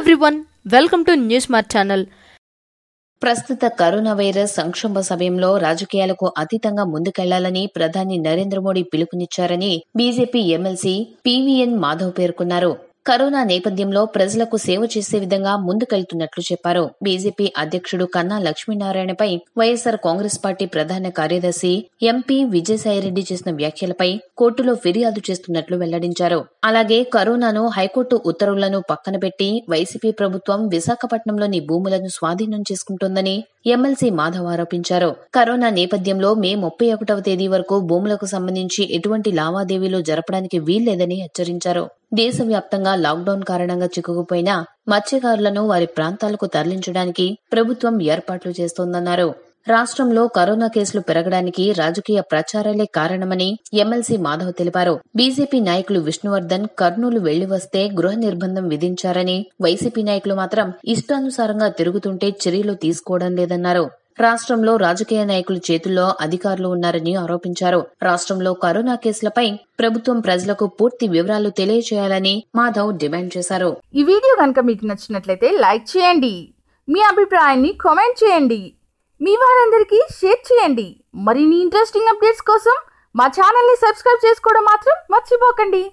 everyone welcome to news మార్ channel ప్రస్తుత corona virus సంక్షోభ సమయంలో రాజకీయాలకు అతీతంగా ముందుకెళ్లాలని ప్రధాని నరేంద్ర మోడీ పిలుపునిచ్చారని బీజేపీ ఎమ్మెల్సీ పీవీఎన్ మాధవ్ పేర్కొన్నారు కరోనా నేపథ్యంలో ప్రజలకు సేవ చేసే విధంగా ముందుకెళ్తున్నట్లు చెప్పారు బీజేపీ అధ్యక్షుడు కన్నా లక్ష్మీనారాయణపై వైఎస్సార్ కాంగ్రెస్ పార్టీ ప్రధాన కార్యదర్శి ఎంపీ విజయసాయిరెడ్డి చేసిన వ్యాఖ్యలపై కోర్టులో ఫిర్యాదు చేస్తున్నట్లు వెల్లడించారు అలాగే కరోనాను హైకోర్టు ఉత్తర్వులను పక్కన పెట్టి వైసీపీ ప్రభుత్వం విశాఖపట్నంలోని భూములను స్వాధీనం చేసుకుంటోందని ఎమ్మెల్సీ మాధవ్ ఆరోపించారు కరోనా నేపథ్యంలో మే ముప్పై ఒకటవ తేదీ వరకు భూములకు సంబంధించి ఎటువంటి లావాదేవీలు జరపడానికి వీల్లేదని హెచ్చరించారు దేశవ్యాప్తంగా లాక్డౌన్ కారణంగా చిక్కుకుపోయిన మత్స్యకారులను వారి ప్రాంతాలకు తరలించడానికి ప్రభుత్వం ఏర్పాట్లు చేస్తోందన్నారు రాష్ట్రంలో కరోనా కేసులు పెరగడానికి రాజకీయ ప్రచారాలే కారణమని ఎమ్మెల్సీ మాధవ్ తెలిపారు బీజేపీ నాయకులు విష్ణువర్ధన్ కర్నూలు వెళ్లి వస్తే గృహ నిర్బంధం విధించారని వైసీపీ నాయకులు మాత్రం ఇష్టానుసారంగా తిరుగుతుంటే చర్యలు తీసుకోవడం లేదన్నారు రాష్ట్రంలో రాజకీయ నాయకుల చేతుల్లో అధికారులు ఉన్నారని ఆరోపించారు రాష్ట్రంలో కరోనా కేసులపై ప్రభుత్వం ప్రజలకు పూర్తి వివరాలు తెలియజేయాలని మాధవ్ డిమాండ్ చేశారు ఈ వీడియో కనుక మీకు నచ్చినట్లయితే లైక్ చేయండి మీ అభిప్రాయాన్ని కామెంట్ చేయండి మీ వారందరికీ షేర్ చేయండి మరిన్ని ఇంట్రెస్టింగ్ అప్డేట్స్ కోసం మా ఛానల్ని సబ్స్క్రైబ్ చేసుకోవడం మాత్రం మర్చిపోకండి